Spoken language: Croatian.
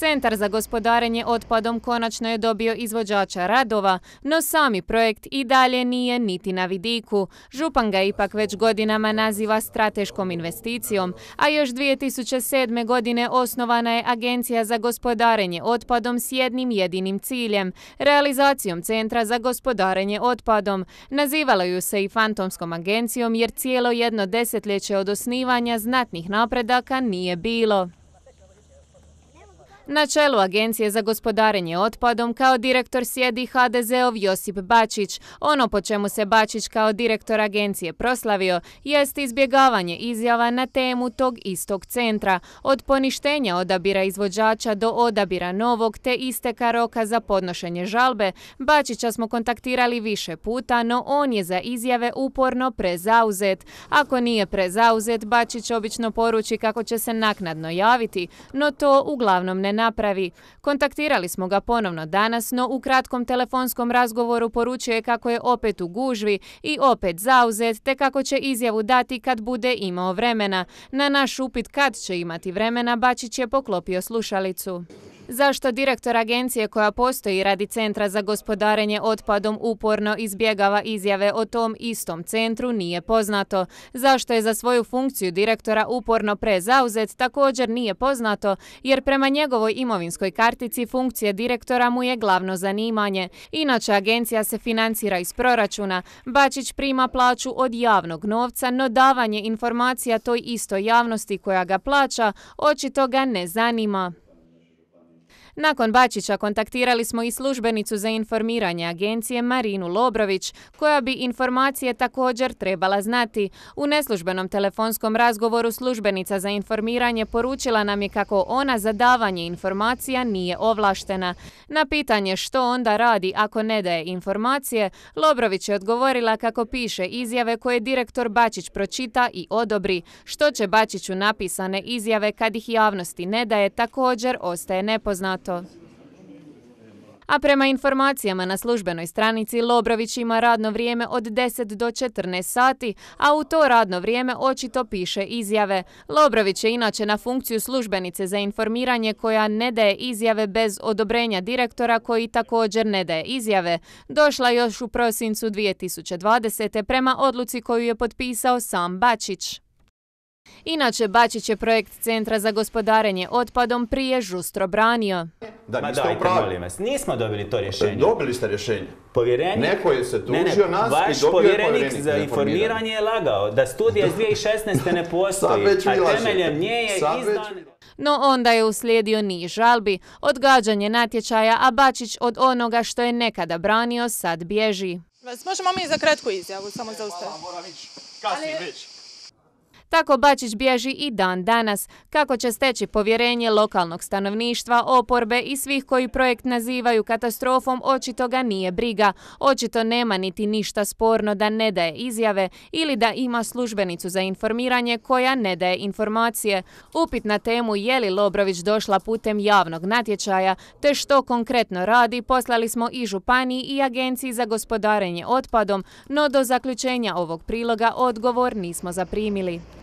Centar za gospodarenje otpadom konačno je dobio izvođača radova, no sami projekt i dalje nije niti na vidiku. Župan ga ipak već godinama naziva strateškom investicijom, a još 2007. godine osnovana je Agencija za gospodarenje otpadom s jednim jedinim ciljem, realizacijom Centra za gospodarenje otpadom. Nazivalo ju se i fantomskom agencijom jer cijelo jedno desetljeće od osnivanja znatnih napredaka nije bilo. Na čelu Agencije za gospodarenje otpadom kao direktor sjedi HDZ-ov Josip Bačić. Ono po čemu se Bačić kao direktor agencije proslavio jest izbjegavanje izjava na temu tog istog centra, od poništenja odabira izvođača do odabira novog te isteka roka za podnošenje žalbe. Bačića smo kontaktirali više puta, no on je za izjave uporno prezauzet. Ako nije prezauzet, Bačić obično poruči kako će se naknadno javiti, no to uglavnom ne napravi. Kontaktirali smo ga ponovno danas, no u kratkom telefonskom razgovoru poručuje kako je opet u gužvi i opet zauzet, te kako će izjavu dati kad bude imao vremena. Na naš upit kad će imati vremena, Bačić je poklopio slušalicu. Zašto direktor agencije koja postoji radi Centra za gospodarenje otpadom uporno izbjegava izjave o tom istom centru nije poznato. Zašto je za svoju funkciju direktora uporno prezauzet također nije poznato jer prema njegovoj imovinskoj kartici funkcije direktora mu je glavno zanimanje. Inače agencija se financira iz proračuna. Bačić prima plaću od javnog novca, no davanje informacija toj istoj javnosti koja ga plaća očito ga ne zanima. Nakon Bačića kontaktirali smo i službenicu za informiranje agencije Marinu Lobrović, koja bi informacije također trebala znati. U neslužbenom telefonskom razgovoru službenica za informiranje poručila nam je kako ona za davanje informacija nije ovlaštena. Na pitanje što onda radi ako ne daje informacije, Lobrović je odgovorila kako piše izjave koje direktor Bačić pročita i odobri, što će Bačiću napisane izjave kad ih javnosti ne daje također ostaje nepoznato. A prema informacijama na službenoj stranici Lobrović ima radno vrijeme od 10 do 14 sati, a u to radno vrijeme očito piše izjave. Lobrović je inače na funkciju službenice za informiranje koja ne daje izjave bez odobrenja direktora koji također ne daje izjave. Došla još u prosincu 2020. prema odluci koju je potpisao sam Bačić. Inače, Bačić je projekt Centra za gospodarenje otpadom prije žustro branio. Da, Ma dajte, vas, nismo dobili to e, rješenje. Dobili ste rješenje. Povjerenik... Neko je se tužio nas i dobio povjerenik, povjerenik za informiranje je lagao da studija iz 2016. ne postoji, a temeljem nje je izdan... No onda je uslijedio ni žalbi, odgađanje natječaja, a Bačić od onoga što je nekada branio sad bježi. Vas možemo mi za kratku izjavu, samo zaustaviti. Hvala, moram ići. Kasnije već. Tako Bačić bježi i dan danas. Kako će steći povjerenje lokalnog stanovništva, oporbe i svih koji projekt nazivaju katastrofom, očito ga nije briga. Očito nema niti ništa sporno da ne daje izjave ili da ima službenicu za informiranje koja ne daje informacije. Upit na temu je li Lobrović došla putem javnog natječaja, te što konkretno radi, poslali smo i Županiji i Agenciji za gospodarenje otpadom, no do zaključenja ovog priloga odgovor nismo zaprimili.